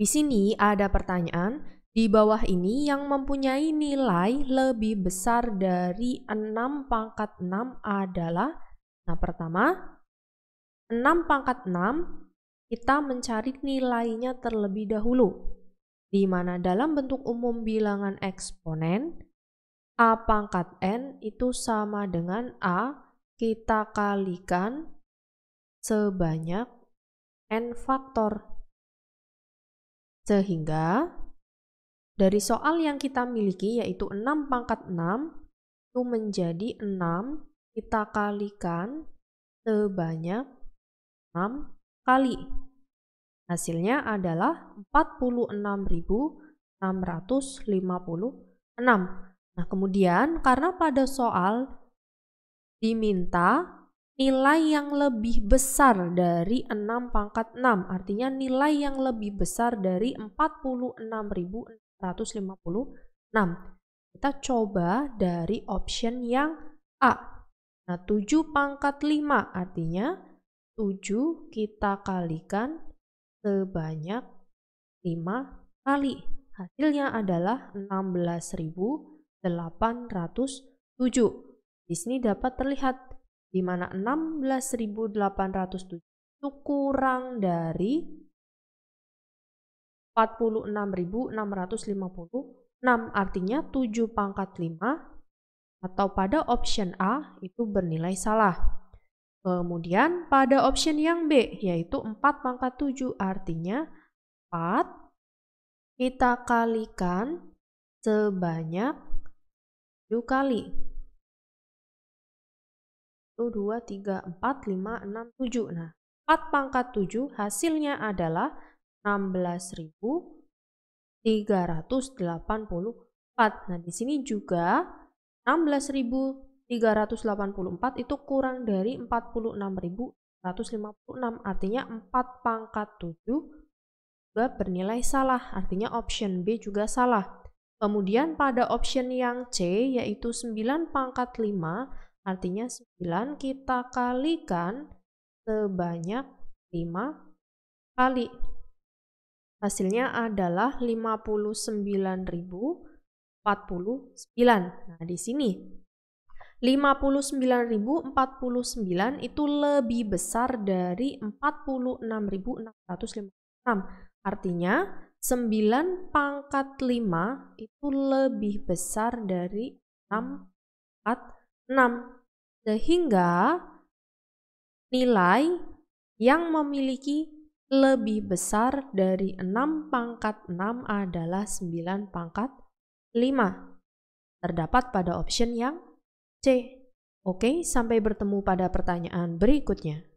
Di sini ada pertanyaan di bawah ini yang mempunyai nilai lebih besar dari 6 pangkat 6 adalah Nah, pertama 6 pangkat 6 kita mencari nilainya terlebih dahulu di mana dalam bentuk umum bilangan eksponen A pangkat N itu sama dengan A kita kalikan sebanyak N faktor sehingga dari soal yang kita miliki yaitu 6 pangkat 6 itu menjadi 6 kita kalikan sebanyak 6 kali. Hasilnya adalah 46.656. Nah, kemudian karena pada soal diminta nilai yang lebih besar dari 6 pangkat 6, artinya nilai yang lebih besar dari 46.656. Kita coba dari option yang A. Nah, 7 pangkat 5 artinya 7 kita kalikan sebanyak 5 kali. Hasilnya adalah 16.807. Di sini dapat terlihat di mana 16.807 itu kurang dari 46.656 artinya 7 pangkat 5 atau pada option A itu bernilai salah. Kemudian pada option yang B yaitu 4 pangkat 7 artinya 4 kita kalikan sebanyak 7 kali. 1, 2, 3, 4, 5, 6, 7. Nah, 4 pangkat 7 hasilnya adalah 16.384. Nah, di sini juga 16.384 itu kurang dari 46.156. Artinya 4 pangkat 7 juga bernilai salah, artinya option B juga salah. Kemudian pada option yang C yaitu 9 pangkat 5 Artinya 9 kita kalikan sebanyak 5 kali. Hasilnya adalah 59.049. Nah, di sini 59.049 itu lebih besar dari 46.656. Artinya 9 pangkat 5 itu lebih besar dari 6 pangkat 6. Sehingga nilai yang memiliki lebih besar dari 6 pangkat 6 adalah 9 pangkat 5. Terdapat pada option yang C. Oke, sampai bertemu pada pertanyaan berikutnya.